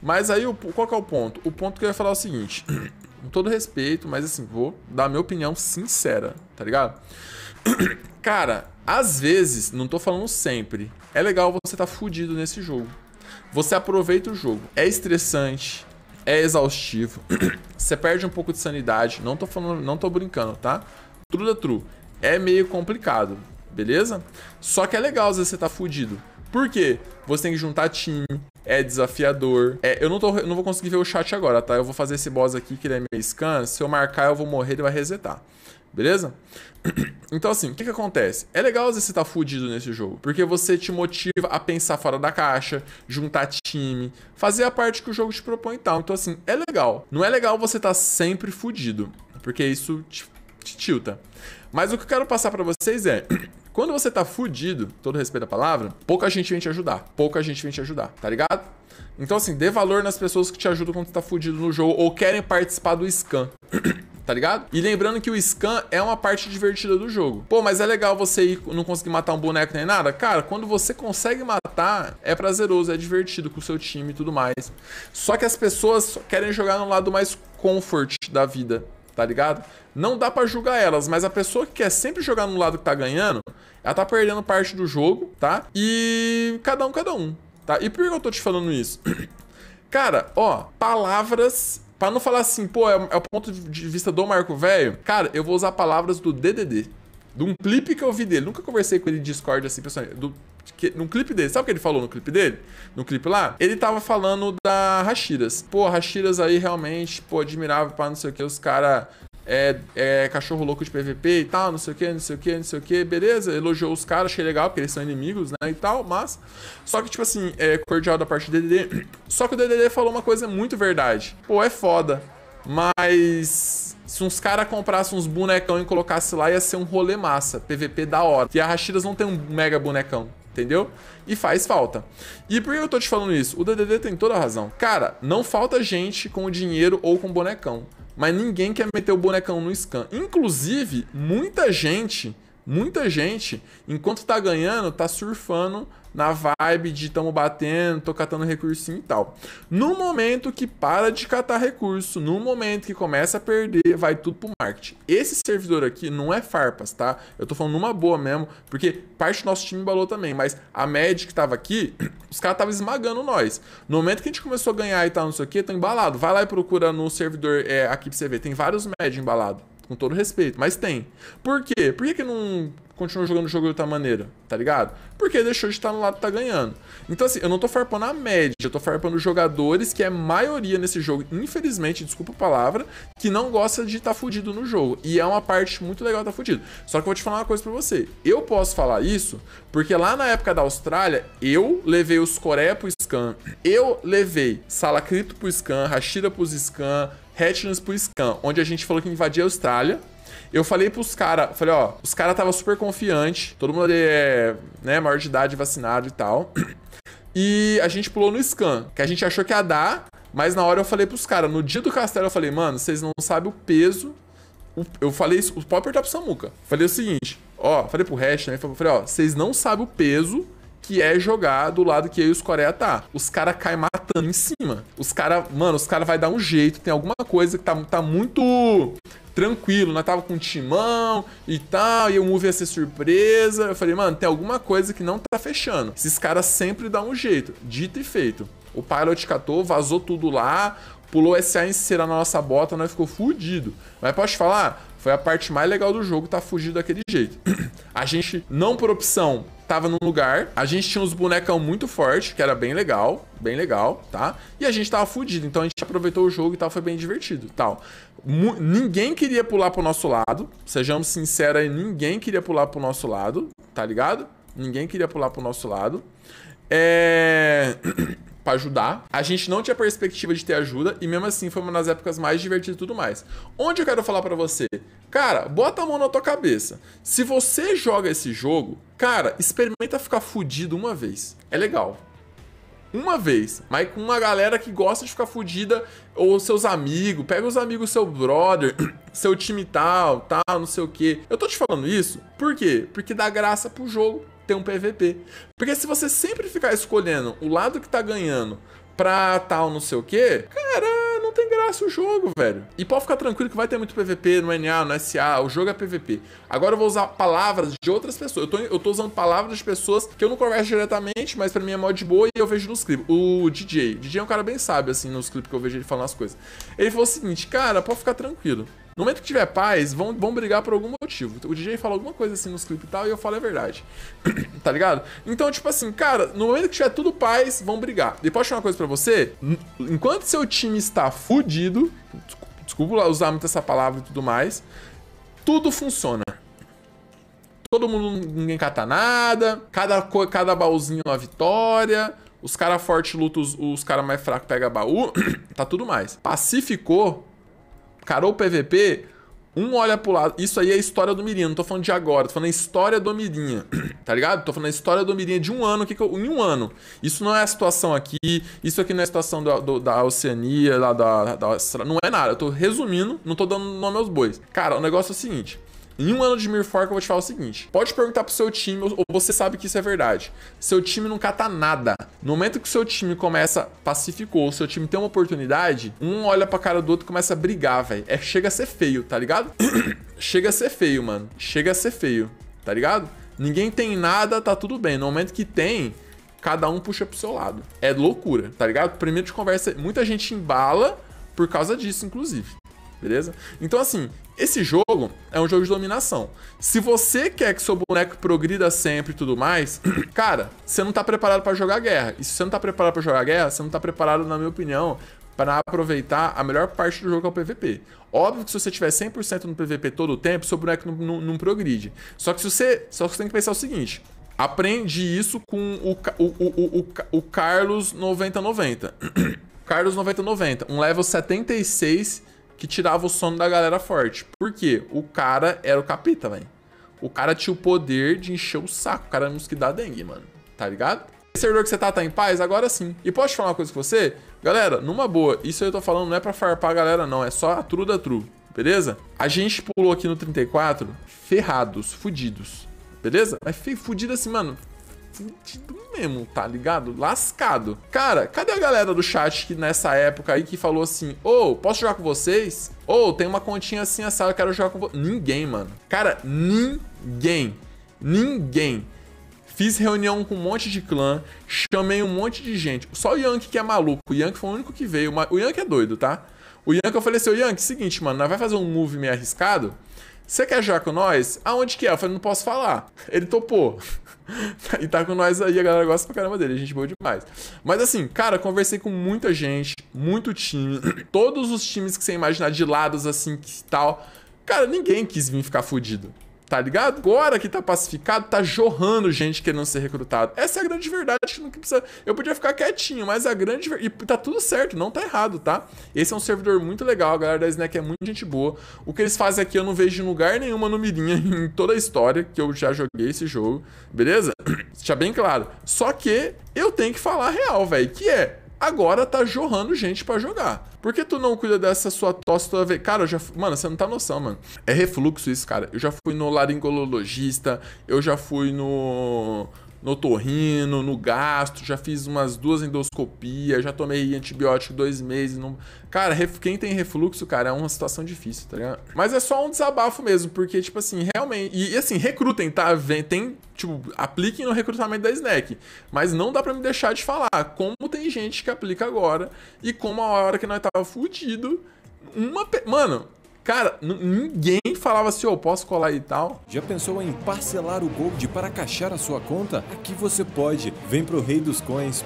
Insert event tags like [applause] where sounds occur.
Mas aí, qual é o ponto? O ponto que eu ia falar é o seguinte. [clears throat] Com todo respeito, mas assim, vou dar minha opinião sincera, tá ligado? [clears throat] Cara, às vezes, não tô falando sempre, é legal você tá fudido nesse jogo. Você aproveita o jogo. É estressante, é exaustivo, [clears throat] você perde um pouco de sanidade. Não tô falando, não tô brincando, tá? True da true. É meio complicado, beleza? Só que é legal às vezes você tá fudido. Por quê? Você tem que juntar time, é desafiador. É, eu não, tô, não vou conseguir ver o chat agora, tá? Eu vou fazer esse boss aqui, que ele é meio scan. Se eu marcar, eu vou morrer, ele vai resetar. Beleza? [clears throat] Então, assim, o que, que acontece? É legal você estar tá fudido nesse jogo, porque você te motiva a pensar fora da caixa, juntar time, fazer a parte que o jogo te propõe e tal. Então, assim, é legal. Não é legal você estar tá sempre fudido, porque isso te, te tilta. Mas o que eu quero passar para vocês é, [clears throat] quando você tá fudido, todo respeito à palavra, pouca gente vem te ajudar. Pouca gente vem te ajudar, tá ligado? Então, assim, dê valor nas pessoas que te ajudam quando tu tá fudido no jogo ou querem participar do scan. [clears throat] tá ligado? E lembrando que o scan é uma parte divertida do jogo. Pô, mas é legal você ir, não conseguir matar um boneco nem nada? Cara, quando você consegue matar, é prazeroso, é divertido com o seu time e tudo mais. Só que as pessoas querem jogar no lado mais comfort da vida, tá ligado? Não dá para julgar elas, mas a pessoa que quer sempre jogar no lado que tá ganhando, ela tá perdendo parte do jogo, tá? E cada um, cada um, tá? E por que eu tô te falando isso? [clears throat] Cara, ó, palavras para não falar assim, pô, é, é, o ponto de vista do Marco Velho, cara, eu vou usar palavras do DDD, de um clipe que eu vi dele. Nunca conversei com ele em Discord assim, pessoal Do, que, num clipe dele. Sabe o que ele falou no clipe dele? No clipe lá? Ele tava falando da Rashiras. Pô, Rashiras aí realmente, pô, admirável pra não sei o que. Os caras é, é, cachorro louco de PVP e tal, não sei o que, não sei o que, não sei o que, beleza, elogiou os caras, achei legal, porque eles são inimigos, né, e tal, mas. Só que, tipo assim, é cordial da parte do DDD. Só que o DDD falou uma coisa muito verdade. Pô, é foda, mas se uns caras comprassem uns bonecão e colocasse lá, ia ser um rolê massa, PVP da hora. E a Rashidas não tem um mega bonecão, entendeu? E faz falta. E por que eu tô te falando isso? O DDD tem toda a razão. Cara, não falta gente com dinheiro ou com bonecão. Mas ninguém quer meter o bonecão no scan. Inclusive, muita gente Muita gente, enquanto tá ganhando, tá surfando na vibe de tamo batendo, tô catando recurso e tal. No momento que para de catar recurso, no momento que começa a perder, vai tudo pro marketing. Esse servidor aqui não é farpas, tá? Eu tô falando numa boa mesmo, porque parte do nosso time embalou também, mas a média que tava aqui, [clears throat] os caras estavam esmagando nós. No momento que a gente começou a ganhar e tal, não sei o que, tô embalado. Vai lá e procura no servidor é, aqui pra você ver, tem vários médios embalados. Com todo respeito, mas tem. Por quê? Por que, que não continuou jogando o jogo de outra maneira? Tá ligado? Porque deixou de estar no lado que tá ganhando. Então, assim, eu não tô farpando a média, eu tô farpando os jogadores, que é maioria nesse jogo, infelizmente, desculpa a palavra, que não gosta de estar tá fudido no jogo. E é uma parte muito legal tá fudido. Só que eu vou te falar uma coisa pra você. Eu posso falar isso porque lá na época da Austrália, eu levei os Coreia pro scan, eu levei Sala Cripto pro scan, Rashida pros scan, Redlands pro Scan, onde a gente falou que invadia a Austrália. Eu falei pros caras, falei, ó, os caras tava super confiante, todo mundo é, né, maior de idade, vacinado e tal. E a gente pulou no Scan, que a gente achou que ia dar, mas na hora eu falei pros caras, no dia do castelo eu falei, mano, vocês não sabem o peso. Eu falei isso, pode apertar pro Samuca. Falei o seguinte, ó, falei pro resto, né? Falei, ó, vocês não sabem o peso que é jogar do lado que aí os Coreia tá. Os caras caem matando em cima. Os caras, mano, os caras vai dar um jeito, tem alguma coisa que tá, tá muito tranquilo. Nós né? tava com timão e tal, e o move ia ser surpresa. Eu falei, mano, tem alguma coisa que não tá fechando. Esses caras sempre dão um jeito. Dito e feito. O pilot catou, vazou tudo lá pulou SA em cera na nossa bota, nós ficou fudido. Mas posso te falar? Foi a parte mais legal do jogo, tá fugido daquele jeito. [clears throat] a gente, não por opção, tava num lugar, a gente tinha uns bonecão muito forte, que era bem legal, bem legal, tá? E a gente tava fudido, então a gente aproveitou o jogo e tal, foi bem divertido, tal. M ninguém queria pular pro nosso lado, sejamos sinceros aí, ninguém queria pular pro nosso lado, tá ligado? Ninguém queria pular pro nosso lado. É... [clears throat] para ajudar. A gente não tinha perspectiva de ter ajuda e mesmo assim foi uma das épocas mais divertidas e tudo mais. Onde eu quero falar para você? Cara, bota a mão na tua cabeça. Se você joga esse jogo, cara, experimenta ficar fudido uma vez. É legal. Uma vez, mas com uma galera que gosta de ficar fudida, ou seus amigos, pega os amigos, seu brother, [clears throat] seu time tal, tal, não sei o que. Eu tô te falando isso, por quê? Porque dá graça pro jogo ter um PVP. Porque se você sempre ficar escolhendo o lado que tá ganhando pra tal não sei o que, cara, não tem graça o jogo, velho. E pode ficar tranquilo que vai ter muito PVP no NA, no SA, o jogo é PVP. Agora eu vou usar palavras de outras pessoas. Eu tô, eu tô usando palavras de pessoas que eu não converso diretamente, mas pra mim é de boa e eu vejo nos clipes. O DJ, o DJ é um cara bem sábio, assim, nos clipes que eu vejo ele falando as coisas. Ele falou o seguinte, cara, pode ficar tranquilo. No momento que tiver paz, vão, vão brigar por algum motivo. O DJ fala alguma coisa assim nos clipes e tal, e eu falo a é verdade. [clears throat] tá ligado? Então, tipo assim, cara, no momento que tiver tudo paz, vão brigar. E posso falar uma coisa pra você? Enquanto seu time está fudido, desculpa usar muito essa palavra e tudo mais, tudo funciona. Todo mundo, ninguém cata nada, cada, cada baúzinho é uma vitória, os caras fortes lutam, os, os caras mais fracos pegam baú, [clears throat] tá tudo mais. Pacificou, o PVP, um olha pro lado. Isso aí é a história do Mirinha, não tô falando de agora, tô falando a história do Mirinha, [clears throat] tá ligado? Tô falando a história do Mirinha de um ano, que, que eu, em um ano. Isso não é a situação aqui, isso aqui não é a situação do, do, da Oceania, lá da, da, Não é nada, eu tô resumindo, não tô dando nome aos bois. Cara, o negócio é o seguinte. Em um ano de Mirfor, eu vou te falar o seguinte: pode perguntar pro seu time, ou você sabe que isso é verdade. Seu time não cata nada. No momento que o seu time começa, pacificou, o seu time tem uma oportunidade, um olha pra cara do outro e começa a brigar, velho. É, chega a ser feio, tá ligado? [clears throat] chega a ser feio, mano. Chega a ser feio, tá ligado? Ninguém tem nada, tá tudo bem. No momento que tem, cada um puxa pro seu lado. É loucura, tá ligado? Primeiro de conversa, muita gente embala por causa disso, inclusive. Beleza? Então, assim, esse jogo é um jogo de dominação. Se você quer que seu boneco progrida sempre e tudo mais, [clears throat] cara, você não tá preparado para jogar guerra. E se você não tá preparado para jogar guerra, você não tá preparado, na minha opinião, para aproveitar a melhor parte do jogo que é o PVP. Óbvio que se você tiver 100% no PVP todo o tempo, seu boneco não, não, não progride. Só que se você, só que você tem que pensar o seguinte: aprende isso com o, o, o, o, o Carlos 9090. [clears throat] Carlos 9090, um level 76 que tirava o sono da galera forte. Por quê? O cara era o capeta, velho. O cara tinha o poder de encher o saco. O cara era um que dá dengue, mano. Tá ligado? Esse servidor que você tá, tá em paz? Agora sim. E posso te falar uma coisa com você? Galera, numa boa, isso eu tô falando não é pra farpar a galera, não. É só a tru, da tru, beleza? A gente pulou aqui no 34 ferrados, fudidos, beleza? Mas fudido assim, mano, fudido mesmo, tá ligado? Lascado. Cara, cadê a galera do chat que nessa época aí que falou assim: Ô, oh, posso jogar com vocês? Ô, oh, tem uma continha assim, essa eu quero jogar com vocês. Ninguém, mano. Cara, ninguém. Ninguém. Fiz reunião com um monte de clã, chamei um monte de gente. Só o Yankee que é maluco. O Yankee foi o único que veio. O Yankee é doido, tá? O Yankee, eu falei assim, o Yankee, seguinte, mano, nós vai fazer um move meio arriscado. Você quer já com nós? Aonde que é? Eu falei, não posso falar. Ele topou. [laughs] e tá com nós aí, a galera gosta pra caramba dele, a gente boa demais. Mas assim, cara, conversei com muita gente, muito time, [clears throat] todos os times que você imaginar de lados assim que tal. Cara, ninguém quis vir ficar fudido tá ligado? Agora que tá pacificado, tá jorrando gente querendo ser recrutado. Essa é a grande verdade que não precisa. Eu podia ficar quietinho, mas a grande e tá tudo certo, não tá errado, tá? Esse é um servidor muito legal, a galera da Snack é muito gente boa. O que eles fazem aqui eu não vejo em lugar nenhuma no Mirinha [laughs] em toda a história que eu já joguei esse jogo, beleza? [clears throat] Deixa bem claro. Só que eu tenho que falar a real, velho, que é agora tá jorrando gente para jogar. Por que tu não cuida dessa sua tosse toda vez? Cara, eu já. Mano, você não tá noção, mano. É refluxo isso, cara. Eu já fui no laringologista, eu já fui no. No torrino, no gasto, já fiz umas duas endoscopias, já tomei antibiótico dois meses. Não... Cara, ref... quem tem refluxo, cara, é uma situação difícil, tá ligado? Mas é só um desabafo mesmo, porque, tipo assim, realmente. E, assim, recrutem, tá? Vem, tem, tipo, apliquem no recrutamento da Snack. Mas não dá para me deixar de falar como tem gente que aplica agora. E como a hora que nós tava fudido, uma. Pe... Mano, Cara, ninguém falava assim, eu oh, posso colar e tal. Já pensou em parcelar o Gold para caixar a sua conta? Aqui você pode. Vem pro reidoscoins.com.br